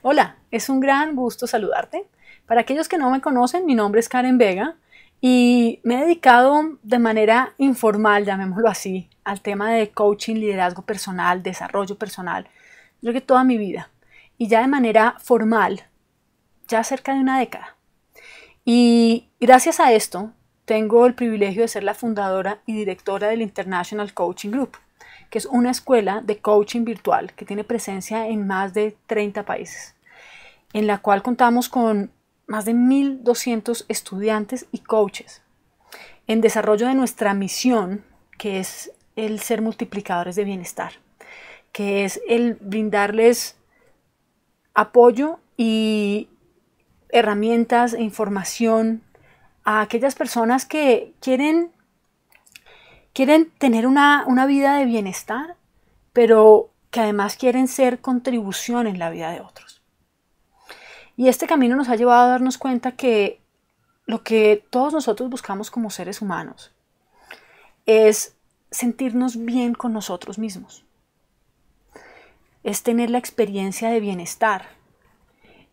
Hola, es un gran gusto saludarte. Para aquellos que no me conocen, mi nombre es Karen Vega y me he dedicado de manera informal, llamémoslo así, al tema de coaching, liderazgo personal, desarrollo personal, creo que toda mi vida y ya de manera formal, ya cerca de una década. Y gracias a esto, tengo el privilegio de ser la fundadora y directora del International Coaching Group que es una escuela de coaching virtual que tiene presencia en más de 30 países, en la cual contamos con más de 1.200 estudiantes y coaches en desarrollo de nuestra misión, que es el ser multiplicadores de bienestar, que es el brindarles apoyo y herramientas e información a aquellas personas que quieren quieren tener una, una vida de bienestar, pero que además quieren ser contribución en la vida de otros. Y este camino nos ha llevado a darnos cuenta que lo que todos nosotros buscamos como seres humanos es sentirnos bien con nosotros mismos, es tener la experiencia de bienestar.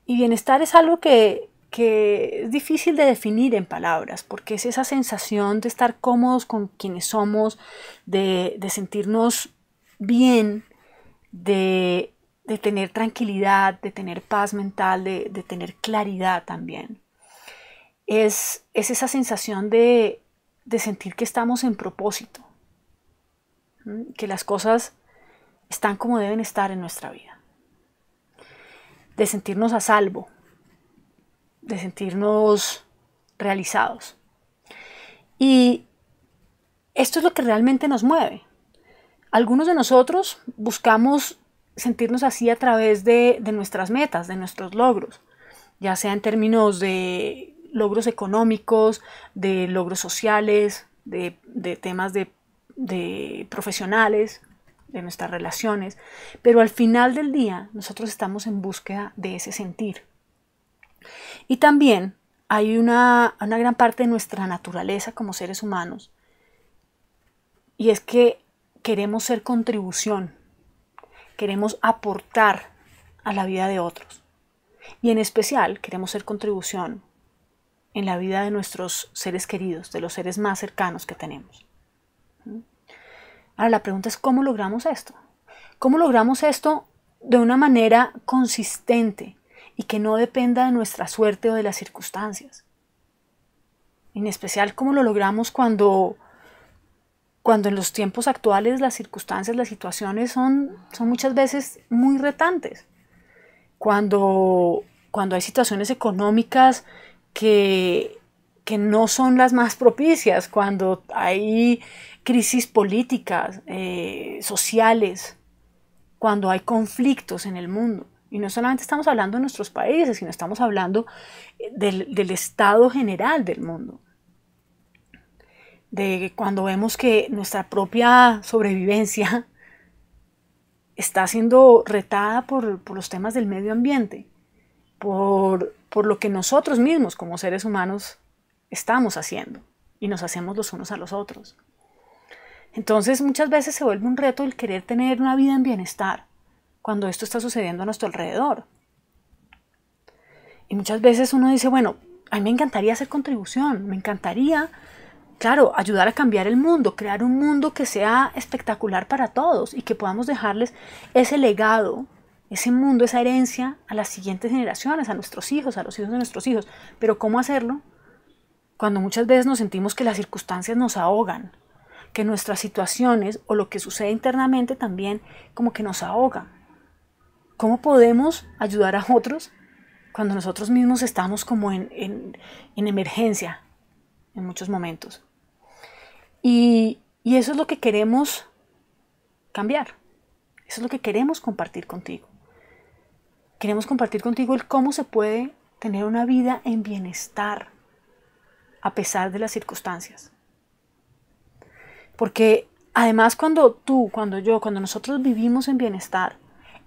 Y bienestar es algo que que es difícil de definir en palabras, porque es esa sensación de estar cómodos con quienes somos, de, sentirnos bien, de, tener tranquilidad, de tener paz mental, de, de tener claridad también. Es, es esa sensación de, sentir que estamos en propósito, que las cosas están como deben estar en nuestra vida, de sentirnos a salvo de sentirnos realizados. Y esto es lo que realmente nos mueve. Algunos de nosotros buscamos sentirnos así a través de, nuestras metas, de nuestros logros, ya sea en términos de logros económicos, de logros sociales, de, temas de, de profesionales, de nuestras relaciones, pero al final del día nosotros estamos en búsqueda de ese sentir. Y también hay una, gran parte de nuestra naturaleza como seres humanos y es que queremos ser contribución, queremos aportar a la vida de otros. Y en especial queremos ser contribución en la vida de nuestros seres queridos, de los seres más cercanos que tenemos. Ahora la pregunta es, ¿cómo logramos esto? ¿Cómo logramos esto de una manera consistente? y que no dependa de nuestra suerte o de las circunstancias. En especial cómo lo logramos cuando, cuando en los tiempos actuales las circunstancias, las situaciones son, son muchas veces muy retantes. Cuando, cuando hay situaciones económicas que, que no son las más propicias, cuando hay crisis políticas, eh, sociales, cuando hay conflictos en el mundo. Y no solamente estamos hablando de nuestros países, sino estamos hablando eh, del, estado general del mundo. De cuando vemos que nuestra propia sobrevivencia está siendo retada por, los temas del medio ambiente, por, por lo que nosotros mismos como seres humanos estamos haciendo y nos hacemos los unos a los otros. Entonces muchas veces se vuelve un reto el querer tener una vida en bienestar, cuando esto está sucediendo a nuestro alrededor. Y muchas veces uno dice, bueno, a mí me encantaría hacer contribución, me encantaría, claro, ayudar a cambiar el mundo, crear un mundo que sea espectacular para todos y que podamos dejarles ese legado, ese mundo, esa herencia a las siguientes generaciones, a nuestros hijos, a los hijos de nuestros hijos. Pero ¿cómo hacerlo? Cuando muchas veces nos sentimos que las circunstancias nos ahogan, que nuestras situaciones o lo que sucede internamente también como que nos ahoga. ¿Cómo podemos ayudar a otros cuando nosotros mismos estamos como en, emergencia en muchos momentos? Y, y eso es lo que queremos cambiar. Eso es lo que queremos compartir contigo. Queremos compartir contigo el cómo se puede tener una vida en bienestar a pesar de las circunstancias. Porque además cuando tú, cuando yo, cuando nosotros vivimos en bienestar,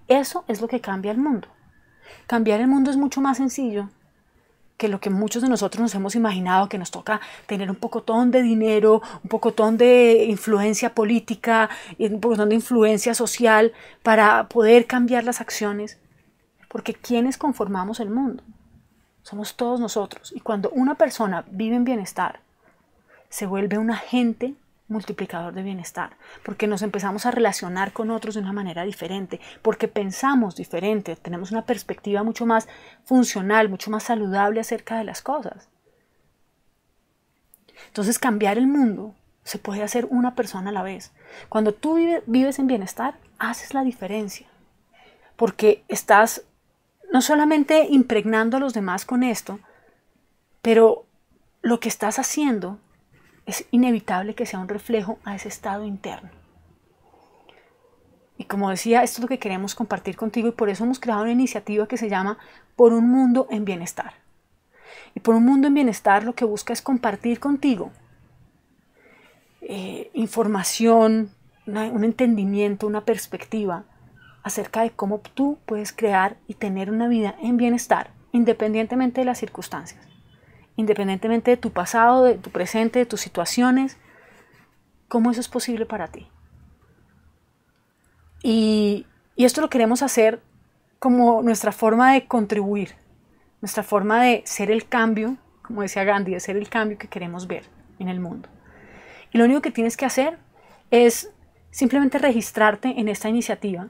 eso es lo que cambia el mundo. Cambiar el mundo es mucho más sencillo que lo que muchos de nosotros nos hemos imaginado, que nos toca tener un pocotón de dinero, un pocotón de influencia política, un pocotón de influencia social para poder cambiar las acciones. Porque quienes conformamos el mundo? Somos todos nosotros. Y cuando una persona vive en bienestar, se vuelve un agente multiplicador de bienestar, porque nos empezamos a relacionar con otros de una manera diferente, porque pensamos diferente, tenemos una perspectiva mucho más funcional, mucho más saludable acerca de las cosas. Entonces cambiar el mundo se puede hacer una persona a la vez. Cuando tú vives en bienestar, haces la diferencia, porque estás no solamente impregnando a los demás con esto, pero lo que estás haciendo es inevitable que sea un reflejo a ese estado interno. Y como decía, esto es lo que queremos compartir contigo y por eso hemos creado una iniciativa que se llama Por un Mundo en Bienestar. Y por un Mundo en Bienestar lo que busca es compartir contigo eh, información, un entendimiento, una perspectiva acerca de cómo tú puedes crear y tener una vida en bienestar independientemente de las circunstancias independientemente de tu pasado, de tu presente, de tus situaciones, cómo eso es posible para ti. Y, esto lo queremos hacer como nuestra forma de contribuir, nuestra forma de ser el cambio, como decía Gandhi, de ser el cambio que queremos ver en el mundo. Y lo único que tienes que hacer es simplemente registrarte en esta iniciativa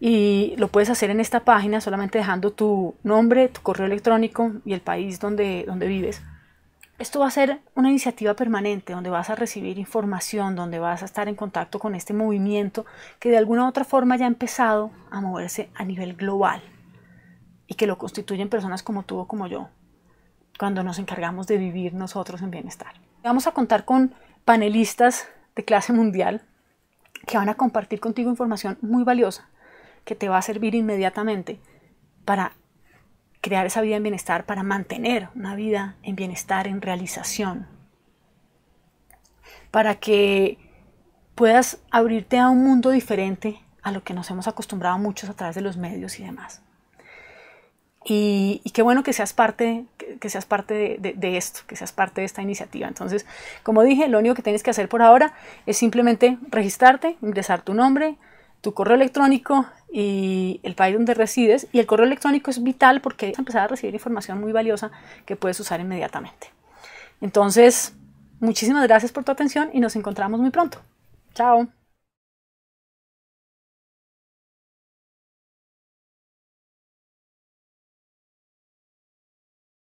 y lo puedes hacer en esta página solamente dejando tu nombre, tu correo electrónico y el país donde, donde vives. Esto va a ser una iniciativa permanente donde vas a recibir información, donde vas a estar en contacto con este movimiento que de alguna u otra forma ya ha empezado a moverse a nivel global y que lo constituyen personas como tú o como yo, cuando nos encargamos de vivir nosotros en bienestar. Vamos a contar con panelistas de clase mundial que van a compartir contigo información muy valiosa que te va a servir inmediatamente para crear esa vida en bienestar, para mantener una vida en bienestar, en realización. Para que puedas abrirte a un mundo diferente a lo que nos hemos acostumbrado muchos a través de los medios y demás. Y, qué bueno que seas parte, que seas parte de, de, esto, que seas parte de esta iniciativa. Entonces, como dije, lo único que tienes que hacer por ahora es simplemente registrarte, ingresar tu nombre, tu correo electrónico y el país donde resides. Y el correo electrónico es vital porque vas a empezar a recibir información muy valiosa que puedes usar inmediatamente. Entonces, muchísimas gracias por tu atención y nos encontramos muy pronto. Chao.